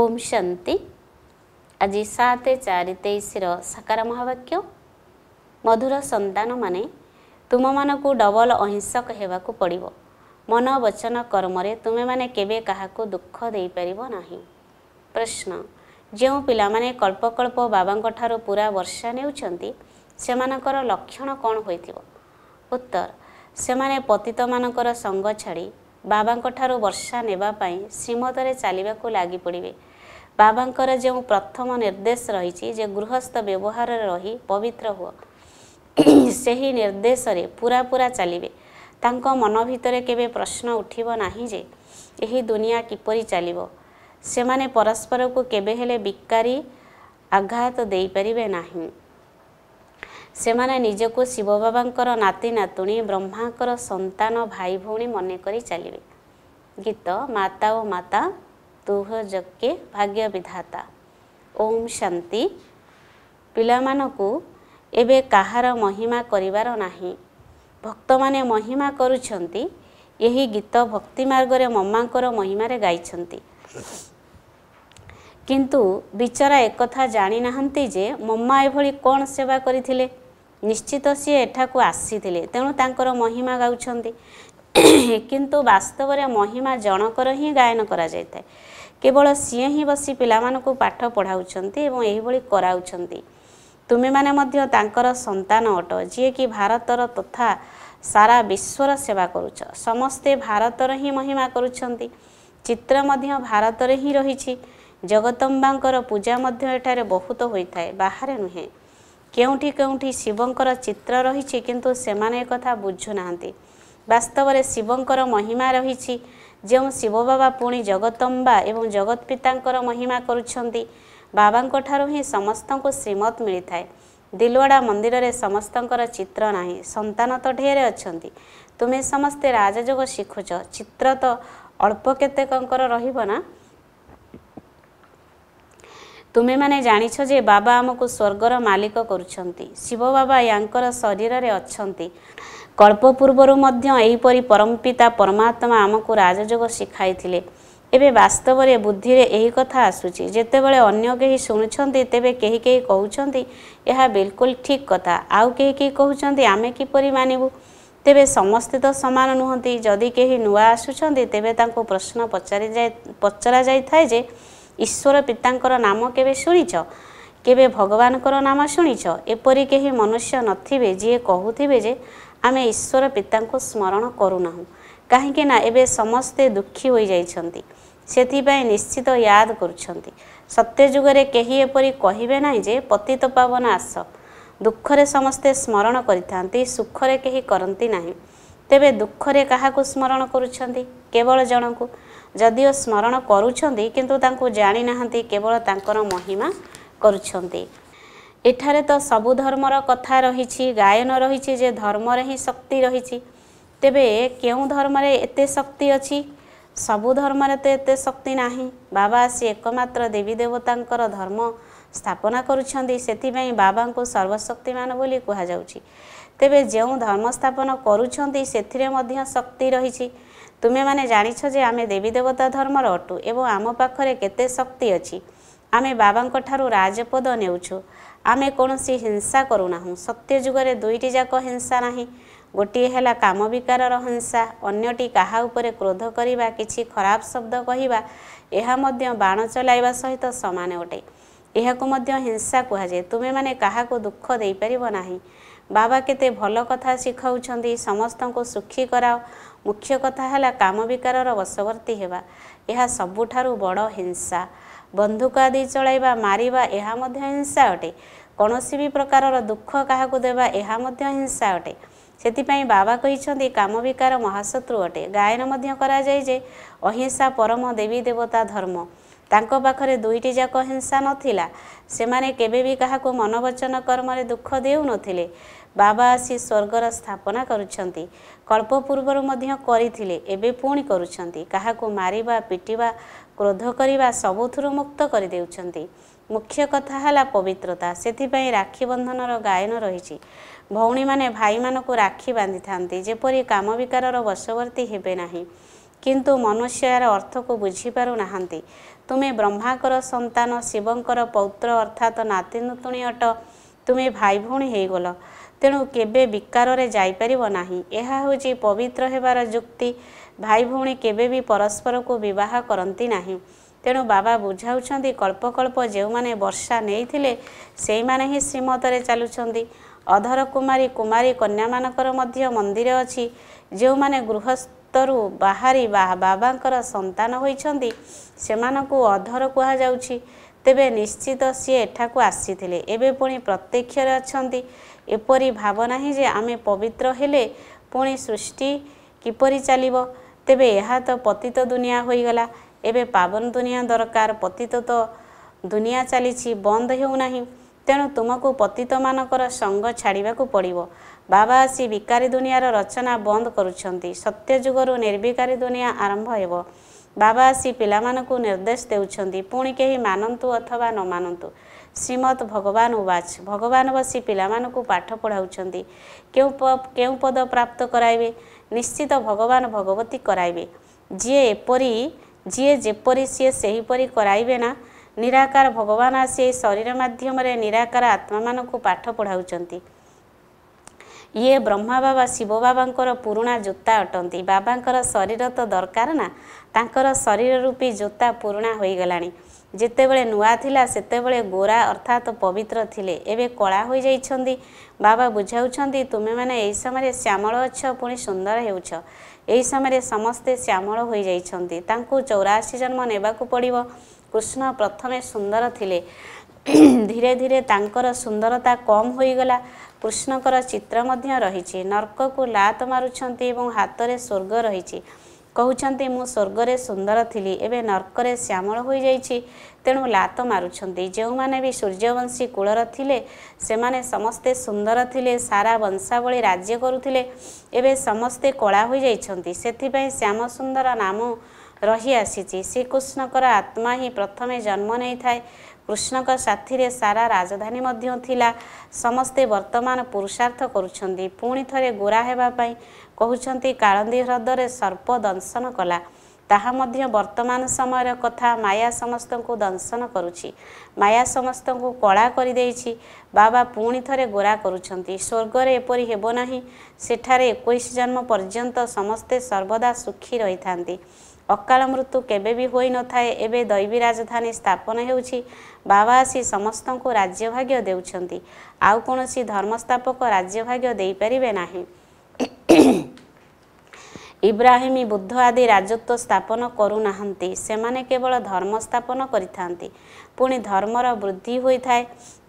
ଓମ୍ ଶାନ୍ତି ଆଜି ସାତ ଚାରି ତେଇଶର ସାକାର ମହାବାକ୍ୟ ମଧୁର ସନ୍ତାନମାନେ ତୁମମାନଙ୍କୁ ଡବଲ ଅହିଂସକ ହେବାକୁ ପଡ଼ିବ ମନ ବଚନ କର୍ମରେ ତୁମେମାନେ କେବେ କାହାକୁ ଦୁଃଖ ଦେଇପାରିବ ନାହିଁ ପ୍ରଶ୍ନ ଯେଉଁ ପିଲାମାନେ କଳ୍ପକଳ୍ପ ବାବାଙ୍କଠାରୁ ପୁରା ବର୍ଷା ନେଉଛନ୍ତି ସେମାନଙ୍କର ଲକ୍ଷଣ କ'ଣ ହୋଇଥିବ ଉତ୍ତର ସେମାନେ ପତିତମାନଙ୍କର ସଙ୍ଗ ଛାଡ଼ି ବାବାଙ୍କଠାରୁ ବର୍ଷା ନେବା ପାଇଁ ଶ୍ରୀମତରେ ଚାଲିବାକୁ ଲାଗିପଡ଼ିବେ ବାବାଙ୍କର ଯେଉଁ ପ୍ରଥମ ନିର୍ଦ୍ଦେଶ ରହିଛି ଯେ ଗୃହସ୍ଥ ବ୍ୟବହାରରେ ରହି ପବିତ୍ର ହୁଅ ସେହି ନିର୍ଦ୍ଦେଶରେ ପୁରା ପୁରା ଚାଲିବେ ତାଙ୍କ ମନ ଭିତରେ କେବେ ପ୍ରଶ୍ନ ଉଠିବ ନାହିଁ ଯେ ଏହି ଦୁନିଆ କିପରି ଚାଲିବ ସେମାନେ ପରସ୍ପରକୁ କେବେ ହେଲେ ବିକାରୀ ଆଘାତ ଦେଇପାରିବେ ନାହିଁ ସେମାନେ ନିଜକୁ ଶିବ ବାବାଙ୍କର ନାତି ନାତୁଣୀ ବ୍ରହ୍ମାଙ୍କର ସନ୍ତାନ ଭାଇ ଭଉଣୀ ମନେ କରି ଚାଲିବେ ଗୀତ ମାତା ଓ ମାତା ତୁହ ଯକେ ଭାଗ୍ୟ ବିଧାତା ଓମ୍ ଶାନ୍ତି ପିଲାମାନଙ୍କୁ ଏବେ କାହାର ମହିମା କରିବାର ନାହିଁ ଭକ୍ତମାନେ ମହିମା କରୁଛନ୍ତି ଏହି ଗୀତ ଭକ୍ତି ମାର୍ଗରେ ମମାଙ୍କର ମହିମାରେ ଗାଇଛନ୍ତି କିନ୍ତୁ ବିଚରା ଏକଥା ଜାଣିନାହାନ୍ତି ଯେ ମମା ଏଭଳି କ'ଣ ସେବା କରିଥିଲେ ନିଶ୍ଚିତ ସିଏ ଏଠାକୁ ଆସିଥିଲେ ତେଣୁ ତାଙ୍କର ମହିମା ଗାଉଛନ୍ତି କିନ୍ତୁ ବାସ୍ତବରେ ମହିମା ଜଣଙ୍କର ହିଁ ଗାୟନ କରାଯାଇଥାଏ କେବଳ ସିଏ ହିଁ ବସି ପିଲାମାନଙ୍କୁ ପାଠ ପଢ଼ାଉଛନ୍ତି ଏବଂ ଏହିଭଳି କରାଉଛନ୍ତି ତୁମେମାନେ ମଧ୍ୟ ତାଙ୍କର ସନ୍ତାନ ଅଟ ଯିଏକି ଭାରତର ତଥା ସାରା ବିଶ୍ୱର ସେବା କରୁଛ ସମସ୍ତେ ଭାରତର ହିଁ ମହିମା କରୁଛନ୍ତି ଚିତ୍ର ମଧ୍ୟ ଭାରତରେ ହିଁ ରହିଛି ଜଗତମ୍ବାଙ୍କର ପୂଜା ମଧ୍ୟ ଏଠାରେ ବହୁତ ହୋଇଥାଏ ବାହାରେ ନୁହେଁ କେଉଁଠି କେଉଁଠି ଶିବଙ୍କର ଚିତ୍ର ରହିଛି କିନ୍ତୁ ସେମାନେ ଏକଥା ବୁଝୁନାହାନ୍ତି ବାସ୍ତବରେ ଶିବଙ୍କର ମହିମା ରହିଛି ଯେଉଁ ଶିବ ବାବା ପୁଣି ଜଗତମ୍ବା ଏବଂ ଜଗତ ପିତାଙ୍କର ମହିମା କରୁଛନ୍ତି ବାବାଙ୍କଠାରୁ ହିଁ ସମସ୍ତଙ୍କୁ ଶ୍ରୀମତ ମିଳିଥାଏ ଦିଲୱାଡ଼ା ମନ୍ଦିରରେ ସମସ୍ତଙ୍କର ଚିତ୍ର ନାହିଁ ସନ୍ତାନ ତ ଢେର ଅଛନ୍ତି ତୁମେ ସମସ୍ତେ ରାଜଯୋଗ ଶିଖୁଛ ଚିତ୍ର ତ ଅଳ୍ପ କେତେକଙ୍କର ରହିବ ନା ତୁମେମାନେ ଜାଣିଛ ଯେ ବାବା ଆମକୁ ସ୍ୱର୍ଗର ମାଲିକ କରୁଛନ୍ତି ଶିବ ବାବା ୟାଙ୍କର ଶରୀରରେ ଅଛନ୍ତି କଳ୍ପ ପୂର୍ବରୁ ମଧ୍ୟ ଏହିପରି ପରମପିତା ପରମାତ୍ମା ଆମକୁ ରାଜଯୋଗ ଶିଖାଇଥିଲେ ଏବେ ବାସ୍ତବରେ ବୁଦ୍ଧିରେ ଏହି କଥା ଆସୁଛି ଯେତେବେଳେ ଅନ୍ୟ କେହି ଶୁଣୁଛନ୍ତି ତେବେ କେହି କେହି କହୁଛନ୍ତି ଏହା ବିଲକୁଲ ଠିକ୍ କଥା ଆଉ କେହି କେହି କହୁଛନ୍ତି ଆମେ କିପରି ମାନିବୁ ତେବେ ସମସ୍ତେ ତ ସମାନ ନୁହନ୍ତି ଯଦି କେହି ନୂଆ ଆସୁଛନ୍ତି ତେବେ ତାଙ୍କୁ ପ୍ରଶ୍ନ ପଚାରି ଯାଇ ପଚରାଯାଇଥାଏ ଯେ ଈଶ୍ୱର ପିତାଙ୍କର ନାମ କେବେ ଶୁଣିଛ କେବେ ଭଗବାନଙ୍କର ନାମ ଶୁଣିଛ ଏପରି କେହି ମନୁଷ୍ୟ ନଥିବେ ଯିଏ କହୁଥିବେ ଯେ ଆମେ ଈଶ୍ୱର ପିତାଙ୍କୁ ସ୍ମରଣ କରୁନାହୁଁ କାହିଁକି ନା ଏବେ ସମସ୍ତେ ଦୁଃଖୀ ହୋଇଯାଇଛନ୍ତି ସେଥିପାଇଁ ନିଶ୍ଚିତ ୟାଦ କରୁଛନ୍ତି ସତ୍ୟଯୁଗରେ କେହି ଏପରି କହିବେ ନାହିଁ ଯେ ପତିତ ପାବନ ଆସ ଦୁଃଖରେ ସମସ୍ତେ ସ୍ମରଣ କରିଥାନ୍ତି ସୁଖରେ କେହି କରନ୍ତି ନାହିଁ ତେବେ ଦୁଃଖରେ କାହାକୁ ସ୍ମରଣ କରୁଛନ୍ତି କେବଳ ଜଣଙ୍କୁ ଯଦିଓ ସ୍ମରଣ କରୁଛନ୍ତି କିନ୍ତୁ ତାଙ୍କୁ ଜାଣିନାହାନ୍ତି କେବଳ ତାଙ୍କର ମହିମା କରୁଛନ୍ତି ଏଠାରେ ତ ସବୁ ଧର୍ମର କଥା ରହିଛି ଗାୟନ ରହିଛି ଯେ ଧର୍ମରେ ହିଁ ଶକ୍ତି ରହିଛି ତେବେ କେଉଁ ଧର୍ମରେ ଏତେ ଶକ୍ତି ଅଛି ସବୁ ଧର୍ମରେ ତ ଏତେ ଶକ୍ତି ନାହିଁ ବାବା ଆସି ଏକମାତ୍ର ଦେବୀ ଦେବତାଙ୍କର ଧର୍ମ ସ୍ଥାପନା କରୁଛନ୍ତି ସେଥିପାଇଁ ବାବାଙ୍କୁ ସର୍ବଶକ୍ତିମାନ ବୋଲି କୁହାଯାଉଛି ତେବେ ଯେଉଁ ଧର୍ମ ସ୍ଥାପନ କରୁଛନ୍ତି ସେଥିରେ ମଧ୍ୟ ଶକ୍ତି ରହିଛି ତୁମେମାନେ ଜାଣିଛ ଯେ ଆମେ ଦେବୀ ଦେବତା ଧର୍ମର ଅଟୁ ଏବଂ ଆମ ପାଖରେ କେତେ ଶକ୍ତି ଅଛି ଆମେ ବାବାଙ୍କଠାରୁ ରାଜପଦ ନେଉଛୁ ଆମେ କୌଣସି ହିଂସା କରୁନାହୁଁ ସତ୍ୟ ଯୁଗରେ ଦୁଇଟି ଯାକ ହିଂସା ନାହିଁ ଗୋଟିଏ ହେଲା କାମ ବିକାରର ହିଂସା ଅନ୍ୟଟି କାହା ଉପରେ କ୍ରୋଧ କରିବା କିଛି ଖରାପ ଶବ୍ଦ କହିବା ଏହା ମଧ୍ୟ ବାଣ ଚଲାଇବା ସହିତ ସମାନ ଅଟେ ଏହାକୁ ମଧ୍ୟ ହିଂସା କୁହାଯାଏ ତୁମେମାନେ କାହାକୁ ଦୁଃଖ ଦେଇପାରିବ ନାହିଁ ବାବା କେତେ ଭଲ କଥା ଶିଖାଉଛନ୍ତି ସମସ୍ତଙ୍କୁ ସୁଖୀ କରାଅ ମୁଖ୍ୟ କଥା ହେଲା କାମ ବିକାରର ବଶବର୍ତ୍ତୀ ହେବା ଏହା ସବୁଠାରୁ ବଡ଼ ହିଂସା ବନ୍ଧୁକ ଆଦି ଚଳାଇବା ମାରିବା ଏହା ମଧ୍ୟ ହିଂସା ଅଟେ କୌଣସି ବି ପ୍ରକାରର ଦୁଃଖ କାହାକୁ ଦେବା ଏହା ମଧ୍ୟ ହିଂସା ଅଟେ ସେଥିପାଇଁ ବାବା କହିଛନ୍ତି କାମ ବିକାର ମହାଶତ୍ରୁ ଅଟେ ଗାୟନ ମଧ୍ୟ କରାଯାଏ ଯେ ଅହିଂସା ପରମ ଦେବୀ ଦେବତା ଧର୍ମ ତାଙ୍କ ପାଖରେ ଦୁଇଟି ଯାକ ହିଂସା ନଥିଲା ସେମାନେ କେବେ ବି କାହାକୁ ମନବଚନ କର୍ମରେ ଦୁଃଖ ଦେଉନଥିଲେ ବାବା ଆସି ସ୍ୱର୍ଗର ସ୍ଥାପନା କରୁଛନ୍ତି କଳ୍ପ ପୂର୍ବରୁ ମଧ୍ୟ କରିଥିଲେ ଏବେ ପୁଣି କରୁଛନ୍ତି କାହାକୁ ମାରିବା ପିଟିବା କ୍ରୋଧ କରିବା ସବୁଥିରୁ ମୁକ୍ତ କରିଦେଉଛନ୍ତି ମୁଖ୍ୟ କଥା ହେଲା ପବିତ୍ରତା ସେଥିପାଇଁ ରାକ୍ଷୀ ବନ୍ଧନର ଗାୟନ ରହିଛି ଭଉଣୀମାନେ ଭାଇମାନଙ୍କୁ ରାକ୍ଷୀ ବାନ୍ଧିଥାନ୍ତି ଯେପରି କାମ ବିକାରର ବଶବର୍ତ୍ତୀ ହେବେ ନାହିଁ କିନ୍ତୁ ମନୁଷ୍ୟ ଏହାର ଅର୍ଥକୁ ବୁଝିପାରୁନାହାନ୍ତି ତୁମେ ବ୍ରହ୍ମାଙ୍କର ସନ୍ତାନ ଶିବଙ୍କର ପୌତ୍ର ଅର୍ଥାତ୍ ନାତିନୁତୁଣୀ ଅଟ ତୁମେ ଭାଇ ଭଉଣୀ ହେଇଗଲ ତେଣୁ କେବେ ବିକାରରେ ଯାଇପାରିବ ନାହିଁ ଏହା ହେଉଛି ପବିତ୍ର ହେବାର ଯୁକ୍ତି ଭାଇ ଭଉଣୀ କେବେ ବି ପରସ୍ପରକୁ ବିବାହ କରନ୍ତି ନାହିଁ ତେଣୁ ବାବା ବୁଝାଉଛନ୍ତି କଳ୍ପକଳ୍ପ ଯେଉଁମାନେ ବର୍ଷା ନେଇଥିଲେ ସେଇମାନେ ହିଁ ଶ୍ରୀମତରେ ଚାଲୁଛନ୍ତି ଅଧର କୁମାରୀ କୁମାରୀ କନ୍ୟାମାନଙ୍କର ମଧ୍ୟ ମନ୍ଦିର ଅଛି ଯେଉଁମାନେ ଗୃହସ୍ଥରୁ ବାହାରି ବାବାଙ୍କର ସନ୍ତାନ ହୋଇଛନ୍ତି ସେମାନଙ୍କୁ ଅଧର କୁହାଯାଉଛି ତେବେ ନିଶ୍ଚିତ ସିଏ ଏଠାକୁ ଆସିଥିଲେ ଏବେ ପୁଣି ପ୍ରତ୍ୟକ୍ଷରେ ଅଛନ୍ତି ଏପରି ଭାବ ନାହିଁ ଯେ ଆମେ ପବିତ୍ର ହେଲେ ପୁଣି ସୃଷ୍ଟି କିପରି ଚାଲିବ ତେବେ ଏହା ତ ପତିତ ଦୁନିଆ ହୋଇଗଲା ଏବେ ପାବନ ଦୁନିଆ ଦରକାର ପତିତ ତ ଦୁନିଆ ଚାଲିଛି ବନ୍ଦ ହେଉନାହିଁ ତେଣୁ ତୁମକୁ ପତିତମାନଙ୍କର ସଙ୍ଗ ଛାଡ଼ିବାକୁ ପଡ଼ିବ ବାବା ଆସି ବିକାରୀ ଦୁନିଆର ରଚନା ବନ୍ଦ କରୁଛନ୍ତି ସତ୍ୟ ଯୁଗରୁ ନିର୍ବିକାରୀ ଦୁନିଆ ଆରମ୍ଭ ହେବ ବାବା ଆସି ପିଲାମାନଙ୍କୁ ନିର୍ଦ୍ଦେଶ ଦେଉଛନ୍ତି ପୁଣି କେହି ମାନନ୍ତୁ ଅଥବା ନ ମାନନ୍ତୁ ଶ୍ରୀମଦ୍ ଭଗବାନ ଉବାଚ ଭଗବାନ ବସି ପିଲାମାନଙ୍କୁ ପାଠ ପଢ଼ାଉଛନ୍ତି କେଉଁ କେଉଁ ପଦ ପ୍ରାପ୍ତ କରାଇବେ ନିଶ୍ଚିତ ଭଗବାନ ଭଗବତୀ କରାଇବେ ଯିଏ ଏପରି ଯିଏ ଯେପରି ସିଏ ସେହିପରି କରାଇବେ ନା ନିରାକାର ଭଗବାନ ଆସି ଏହି ଶରୀର ମାଧ୍ୟମରେ ନିରାକାର ଆତ୍ମାମାନଙ୍କୁ ପାଠ ପଢ଼ାଉଛନ୍ତି ଇଏ ବ୍ରହ୍ମା ବାବା ଶିବ ବାବାଙ୍କର ପୁରୁଣା ଜୋତା ଅଟନ୍ତି ବାବାଙ୍କର ଶରୀର ତ ଦରକାର ନା ତାଙ୍କର ଶରୀର ରୂପୀ ଜୋତା ପୁରୁଣା ହୋଇଗଲାଣି ଯେତେବେଳେ ନୂଆ ଥିଲା ସେତେବେଳେ ଗୋରା ଅର୍ଥାତ୍ ପବିତ୍ର ଥିଲେ ଏବେ କଳା ହୋଇଯାଇଛନ୍ତି ବାବା ବୁଝାଉଛନ୍ତି ତୁମେମାନେ ଏହି ସମୟରେ ଶ୍ୟାମଳ ଅଛ ପୁଣି ସୁନ୍ଦର ହେଉଛ ଏହି ସମୟରେ ସମସ୍ତେ ଶ୍ୟାମଳ ହୋଇଯାଇଛନ୍ତି ତାଙ୍କୁ ଚଉରାଅଶୀ ଜନ୍ମ ନେବାକୁ ପଡ଼ିବ କୃଷ୍ଣ ପ୍ରଥମେ ସୁନ୍ଦର ଥିଲେ ଧୀରେ ଧୀରେ ତାଙ୍କର ସୁନ୍ଦରତା କମ୍ ହୋଇଗଲା କୃଷ୍ଣଙ୍କର ଚିତ୍ର ମଧ୍ୟ ରହିଛି ନର୍କକୁ ଲାତ ମାରୁଛନ୍ତି ଏବଂ ହାତରେ ସ୍ୱର୍ଗ ରହିଛି କହୁଛନ୍ତି ମୁଁ ସ୍ୱର୍ଗରେ ସୁନ୍ଦର ଥିଲି ଏବେ ନର୍କରେ ଶ୍ୟାମଳ ହୋଇଯାଇଛି ତେଣୁ ଲାତ ମାରୁଛନ୍ତି ଯେଉଁମାନେ ବି ସୂର୍ଯ୍ୟବଂଶୀ କୂଳର ଥିଲେ ସେମାନେ ସମସ୍ତେ ସୁନ୍ଦର ଥିଲେ ସାରା ବଂଶାବଳୀ ରାଜ୍ୟ କରୁଥିଲେ ଏବେ ସମସ୍ତେ କଳା ହୋଇଯାଇଛନ୍ତି ସେଥିପାଇଁ ଶ୍ୟାମ ସୁନ୍ଦର ନାମ ରହିଆସିଛି ଶ୍ରୀକୃଷ୍ଣଙ୍କର ଆତ୍ମା ହିଁ ପ୍ରଥମେ ଜନ୍ମ ନେଇଥାଏ କୃଷ୍ଣଙ୍କ ସାଥିରେ ସାରା ରାଜଧାନୀ ମଧ୍ୟ ଥିଲା ସମସ୍ତେ ବର୍ତ୍ତମାନ ପୁରୁଷାର୍ଥ କରୁଛନ୍ତି ପୁଣି ଥରେ ଗୋରା ହେବା ପାଇଁ କହୁଛନ୍ତି କାଳନ୍ଦୀ ହ୍ରଦରେ ସର୍ପ ଦଂଶନ କଲା ତାହା ମଧ୍ୟ ବର୍ତ୍ତମାନ ସମୟର କଥା ମାୟା ସମସ୍ତଙ୍କୁ ଦଂଶନ କରୁଛି ମାୟା ସମସ୍ତଙ୍କୁ କଳା କରିଦେଇଛି ବାବା ପୁଣି ଥରେ ଗୋରା କରୁଛନ୍ତି ସ୍ୱର୍ଗରେ ଏପରି ହେବ ନାହିଁ ସେଠାରେ ଏକୋଇଶ ଜନ୍ମ ପର୍ଯ୍ୟନ୍ତ ସମସ୍ତେ ସର୍ବଦା ସୁଖୀ ରହିଥାନ୍ତି ଅକାଳ ମୃତ୍ୟୁ କେବେ ବି ହୋଇନଥାଏ ଏବେ ଦୈବୀ ରାଜଧାନୀ ସ୍ଥାପନ ହେଉଛି ବାବା ଆସି ସମସ୍ତଙ୍କୁ ରାଜ୍ୟଭାଗ୍ୟ ଦେଉଛନ୍ତି ଆଉ କୌଣସି ଧର୍ମସ୍ଥାପକ ରାଜ୍ୟଭାଗ୍ୟ ଦେଇପାରିବେ ନାହିଁ ଇବ୍ରାହିମ ବୁଦ୍ଧ ଆଦି ରାଜତ୍ୱ ସ୍ଥାପନ କରୁନାହାନ୍ତି ସେମାନେ କେବଳ ଧର୍ମ ସ୍ଥାପନ କରିଥାନ୍ତି ପୁଣି ଧର୍ମର ବୃଦ୍ଧି ହୋଇଥାଏ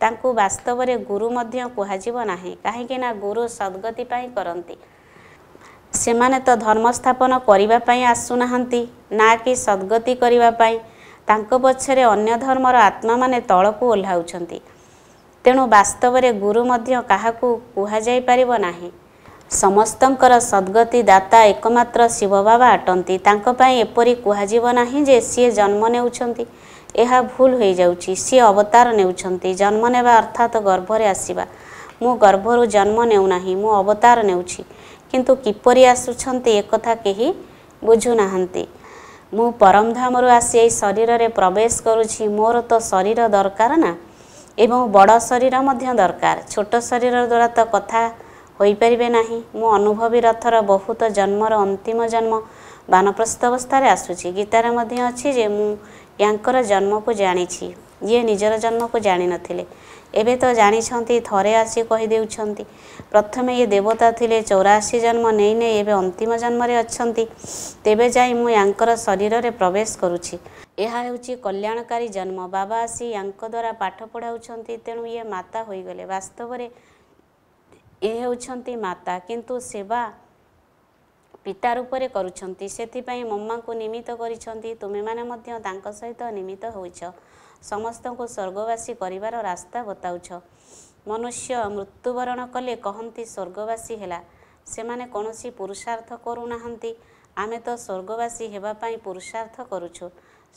ତାଙ୍କୁ ବାସ୍ତବରେ ଗୁରୁ ମଧ୍ୟ କୁହାଯିବ ନାହିଁ କାହିଁକିନା ଗୁରୁ ସଦ୍ଗତି ପାଇଁ କରନ୍ତି ସେମାନେ ତ ଧର୍ମ ସ୍ଥାପନ କରିବା ପାଇଁ ଆସୁନାହାନ୍ତି ନା କି ସଦ୍ଗତି କରିବା ପାଇଁ ତାଙ୍କ ପଛରେ ଅନ୍ୟ ଧର୍ମର ଆତ୍ମାମାନେ ତଳକୁ ଓହ୍ଲାଉଛନ୍ତି ତେଣୁ ବାସ୍ତବରେ ଗୁରୁ ମଧ୍ୟ କାହାକୁ କୁହାଯାଇପାରିବ ନାହିଁ ସମସ୍ତଙ୍କର ସଦ୍ଗତି ଦାତା ଏକମାତ୍ର ଶିବ ବାବା ଅଟନ୍ତି ତାଙ୍କ ପାଇଁ ଏପରି କୁହାଯିବ ନାହିଁ ଯେ ସିଏ ଜନ୍ମ ନେଉଛନ୍ତି ଏହା ଭୁଲ ହୋଇଯାଉଛି ସିଏ ଅବତାର ନେଉଛନ୍ତି ଜନ୍ମ ନେବା ଅର୍ଥାତ୍ ଗର୍ଭରେ ଆସିବା ମୁଁ ଗର୍ଭରୁ ଜନ୍ମ ନେଉନାହିଁ ମୁଁ ଅବତାର ନେଉଛି କିନ୍ତୁ କିପରି ଆସୁଛନ୍ତି ଏକଥା କେହି ବୁଝୁନାହାନ୍ତି ମୁଁ ପରମଧାମରୁ ଆସି ଏହି ଶରୀରରେ ପ୍ରବେଶ କରୁଛି ମୋର ତ ଶରୀର ଦରକାର ନା ଏବଂ ବଡ଼ ଶରୀର ମଧ୍ୟ ଦରକାର ଛୋଟ ଶରୀର ଦ୍ୱାରା ତ କଥା ହୋଇପାରିବେ ନାହିଁ ମୁଁ ଅନୁଭବୀ ରଥର ବହୁତ ଜନ୍ମର ଅନ୍ତିମ ଜନ୍ମ ବାନପ୍ରସ୍ତ ଅବସ୍ଥାରେ ଆସୁଛି ଗୀତାରେ ମଧ୍ୟ ଅଛି ଯେ ମୁଁ ୟାଙ୍କର ଜନ୍ମକୁ ଜାଣିଛି ଯିଏ ନିଜର ଜନ୍ମକୁ ଜାଣିନଥିଲେ ଏବେ ତ ଜାଣିଛନ୍ତି ଥରେ ଆସି କହିଦେଉଛନ୍ତି ପ୍ରଥମେ ଏ ଦେବତା ଥିଲେ ଚଉରାଅଶୀ ଜନ୍ମ ନେଇ ନେଇ ଏବେ ଅନ୍ତିମ ଜନ୍ମରେ ଅଛନ୍ତି ତେବେ ଯାଇ ମୁଁ ୟାଙ୍କର ଶରୀରରେ ପ୍ରବେଶ କରୁଛି ଏହା ହେଉଛି କଲ୍ୟାଣକାରୀ ଜନ୍ମ ବାବା ଆସି ୟାଙ୍କ ଦ୍ୱାରା ପାଠ ପଢ଼ାଉଛନ୍ତି ତେଣୁ ଇଏ ମାତା ହୋଇଗଲେ ବାସ୍ତବରେ ଏ ହେଉଛନ୍ତି ମାତା କିନ୍ତୁ ସେବା ପିତା ରୂପରେ କରୁଛନ୍ତି ସେଥିପାଇଁ ମମାଙ୍କୁ ନିମିତ୍ତ କରିଛନ୍ତି ତୁମେମାନେ ମଧ୍ୟ ତାଙ୍କ ସହିତ ନିମିତ୍ତ ହୋଇଛ ସମସ୍ତଙ୍କୁ ସ୍ୱର୍ଗବାସୀ କରିବାର ରାସ୍ତା ବତାଉଛ ମନୁଷ୍ୟ ମୃତ୍ୟୁବରଣ କଲେ କହନ୍ତି ସ୍ୱର୍ଗବାସୀ ହେଲା ସେମାନେ କୌଣସି ପୁରୁଷାର୍ଥ କରୁନାହାନ୍ତି ଆମେ ତ ସ୍ୱର୍ଗବାସୀ ହେବା ପାଇଁ ପୁରୁଷାର୍ଥ କରୁଛୁ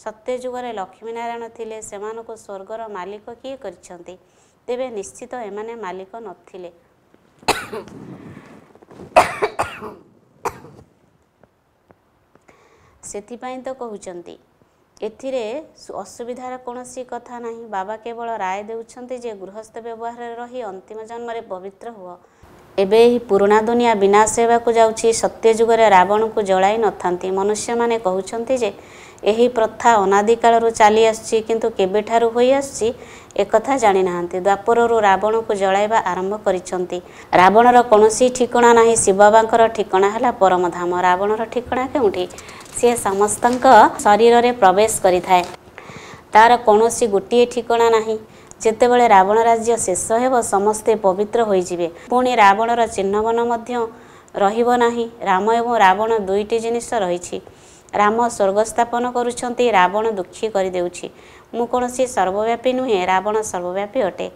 ସତ୍ୟ ସତ୍ୟଯୁଗରେ ଲକ୍ଷ୍ମୀନାରାୟଣ ଥିଲେ ସେମାନଙ୍କୁ ସ୍ୱର୍ଗର ମାଲିକ କିଏ କରିଛନ୍ତି ତେବେ ନିଶ୍ଚିତ ଏମାନେ ମାଲିକ ନଥିଲେ ସେଥିପାଇଁ ତ କହୁଛନ୍ତି ଏଥିରେ ଅସୁବିଧାର କୌଣସି କଥା ନାହିଁ ବାବା କେବଳ ରାୟ ଦେଉଛନ୍ତି ଯେ ଗୃହସ୍ଥ ବ୍ୟବହାରରେ ରହି ଅନ୍ତିମ ଜନ୍ମରେ ପବିତ୍ର ହୁଅ ଏବେ ଏହି ପୁରୁଣା ଦୁନିଆ ବିନାଶ ହେବାକୁ ଯାଉଛି ସତ୍ୟ ଯୁଗରେ ରାବଣକୁ ଜଳାଇ ନଥାନ୍ତି ମନୁଷ୍ୟମାନେ କହୁଛନ୍ତି ଯେ ଏହି ପ୍ରଥା ଅନାଦିକାଳରୁ ଚାଲି ଆସୁଛି କିନ୍ତୁ କେବେଠାରୁ ହୋଇଆସୁଛି ଏକଥା ଜାଣିନାହାନ୍ତି ଦ୍ୱାପରରୁ ରାବଣକୁ ଜଳାଇବା ଆରମ୍ଭ କରିଛନ୍ତି ରାବଣର କୌଣସି ଠିକଣା ନାହିଁ ଶିବ ବାବାଙ୍କର ଠିକଣା ହେଲା ପରମଧାମ ରାବଣର ଠିକଣା କେଉଁଠି ସିଏ ସମସ୍ତଙ୍କ ଶରୀରରେ ପ୍ରବେଶ କରିଥାଏ ତା'ର କୌଣସି ଗୋଟିଏ ଠିକଣା ନାହିଁ ଯେତେବେଳେ ରାବଣ ରାଜ୍ୟ ଶେଷ ହେବ ସମସ୍ତେ ପବିତ୍ର ହୋଇଯିବେ ପୁଣି ରାବଣର ଚିହ୍ନବନ ମଧ୍ୟ ରହିବ ନାହିଁ ରାମ ଏବଂ ରାବଣ ଦୁଇଟି ଜିନିଷ ରହିଛି ରାମ ସ୍ୱର୍ଗ ସ୍ଥାପନ କରୁଛନ୍ତି ରାବଣ ଦୁଃଖୀ କରିଦେଉଛି ମୁଁ କୌଣସି ସର୍ବବ୍ୟାପୀ ନୁହେଁ ରାବଣ ସର୍ବବ୍ୟାପୀ ଅଟେ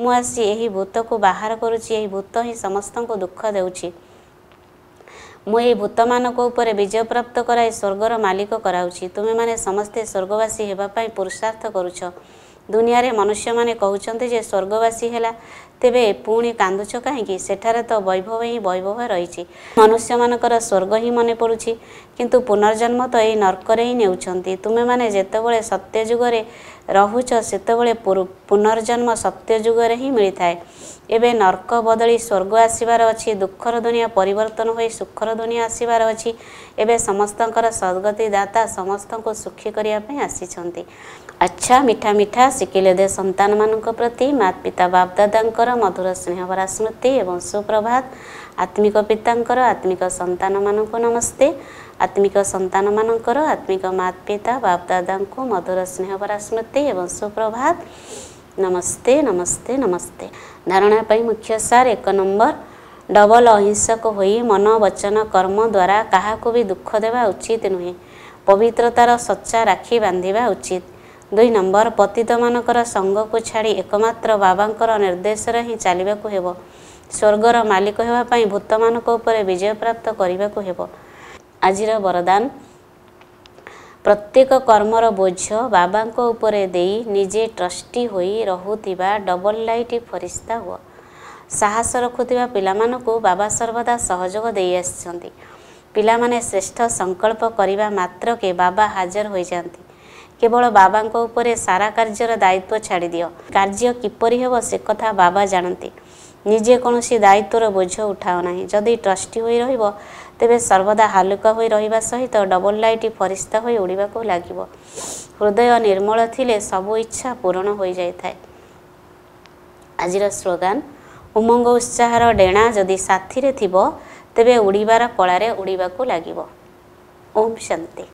ମୁଁ ଆସି ଏହି ଭୂତକୁ ବାହାର କରୁଛି ଏହି ଭୂତ ହିଁ ସମସ୍ତଙ୍କୁ ଦୁଃଖ ଦେଉଛି ମୁଁ ଏହି ଭୂତମାନଙ୍କ ଉପରେ ବିଜୟ ପ୍ରାପ୍ତ କରାଇ ସ୍ୱର୍ଗର ମାଲିକ କରାଉଛି ତୁମେମାନେ ସମସ୍ତେ ସ୍ୱର୍ଗବାସୀ ହେବା ପାଇଁ ପୁରୁଷାର୍ଥ କରୁଛ ଦୁନିଆରେ ମନୁଷ୍ୟମାନେ କହୁଛନ୍ତି ଯେ ସ୍ୱର୍ଗବାସୀ ହେଲା ତେବେ ପୁଣି କାନ୍ଦୁଛ କାହିଁକି ସେଠାରେ ତ ବୈଭବ ହିଁ ବୈଭବ ରହିଛି ମନୁଷ୍ୟମାନଙ୍କର ସ୍ୱର୍ଗ ହିଁ ମନେ ପଡ଼ୁଛି କିନ୍ତୁ ପୁନର୍ଜନ୍ମ ତ ଏହି ନର୍କରେ ହିଁ ନେଉଛନ୍ତି ତୁମେମାନେ ଯେତେବେଳେ ସତ୍ୟ ଯୁଗରେ ରହୁଛ ସେତେବେଳେ ପୁନର୍ଜନ୍ମ ସତ୍ୟ ଯୁଗରେ ହିଁ ମିଳିଥାଏ ଏବେ ନର୍କ ବଦଳି ସ୍ୱର୍ଗ ଆସିବାର ଅଛି ଦୁଃଖର ଦୁନିଆ ପରିବର୍ତ୍ତନ ହୋଇ ସୁଖର ଦୁନିଆ ଆସିବାର ଅଛି ଏବେ ସମସ୍ତଙ୍କର ସ୍ୱର୍ଗତିଦାତା ସମସ୍ତଙ୍କୁ ସୁଖୀ କରିବା ପାଇଁ ଆସିଛନ୍ତି ଆଚ୍ଛା ମିଠା ମିଠା ଶିଖିଲେ ଦେ ସନ୍ତାନମାନଙ୍କ ପ୍ରତି ମା ପିତା ବାପଦାଦାଙ୍କର ମଧୁର ସ୍ନେହଭରା ସ୍ମୃତି ଏବଂ ସୁପ୍ରଭାତ ଆତ୍ମିକ ପିତାଙ୍କର ଆତ୍ମିକ ସନ୍ତାନମାନଙ୍କୁ ନମସ୍ତେ ଆତ୍ମିକ ସନ୍ତାନମାନଙ୍କର ଆତ୍ମିକ ମାତ ପିତା ବାପ ଦାଦାଙ୍କୁ ମଧୁର ସ୍ନେହ ପରାସ୍ମୃତି ଏବଂ ସୁପ୍ରଭାତ ନମସ୍ତେ ନମସ୍ତେ ନମସ୍ତେ ଧାରଣା ପାଇଁ ମୁଖ୍ୟ ସାର୍ ଏକ ନମ୍ବର ଡବଲ ଅହିଂସକ ହୋଇ ମନ ବଚନ କର୍ମ ଦ୍ୱାରା କାହାକୁ ବି ଦୁଃଖ ଦେବା ଉଚିତ ନୁହେଁ ପବିତ୍ରତାର ସଚ୍ଚା ରାକ୍ଷୀ ବାନ୍ଧିବା ଉଚିତ ଦୁଇ ନମ୍ବର ପତିତମାନଙ୍କର ସଙ୍ଗକୁ ଛାଡ଼ି ଏକମାତ୍ର ବାବାଙ୍କର ନିର୍ଦ୍ଦେଶରେ ହିଁ ଚାଲିବାକୁ ହେବ ସ୍ୱର୍ଗର ମାଲିକ ହେବା ପାଇଁ ଭୂତମାନଙ୍କ ଉପରେ ବିଜୟ ପ୍ରାପ୍ତ କରିବାକୁ ହେବ ଆଜିର ବରଦାନ ପ୍ରତ୍ୟେକ କର୍ମର ବୋଝ ବାବାଙ୍କ ଉପରେ ଦେଇ ନିଜେ ଟ୍ରଷ୍ଟି ହୋଇ ରହୁଥିବା ଡବଲ ଲାଇଟ୍ ଫରିସ୍ତା ହୁଅ ସାହସ ରଖୁଥିବା ପିଲାମାନଙ୍କୁ ବାବା ସର୍ବଦା ସହଯୋଗ ଦେଇ ଆସିଛନ୍ତି ପିଲାମାନେ ଶ୍ରେଷ୍ଠ ସଂକଳ୍ପ କରିବା ମାତ୍ରକେ ବାବା ହାଜର ହୋଇଯାଆନ୍ତି କେବଳ ବାବାଙ୍କ ଉପରେ ସାରା କାର୍ଯ୍ୟର ଦାୟିତ୍ୱ ଛାଡ଼ିଦିଅ କାର୍ଯ୍ୟ କିପରି ହେବ ସେ କଥା ବାବା ଜାଣନ୍ତି ନିଜେ କୌଣସି ଦାୟିତ୍ୱର ବୋଝ ଉଠାଅ ନାହିଁ ଯଦି ଟ୍ରଷ୍ଟି ହୋଇ ରହିବ ତେବେ ସର୍ବଦା ହାଲୁକା ହୋଇ ରହିବା ସହିତ ଡବଲ୍ ଲାଇଟ୍ ଫରିସ୍ତା ହୋଇ ଉଡ଼ିବାକୁ ଲାଗିବ ହୃଦୟ ନିର୍ମଳ ଥିଲେ ସବୁ ଇଚ୍ଛା ପୂରଣ ହୋଇଯାଇଥାଏ ଆଜିର ସ୍ଲୋଗାନ ଉମଙ୍ଗ ଉତ୍ସାହର ଡେଣା ଯଦି ସାଥିରେ ଥିବ ତେବେ ଉଡ଼ିବାର କଳାରେ ଉଡ଼ିବାକୁ ଲାଗିବ ଓମ୍ ଶାନ୍ତି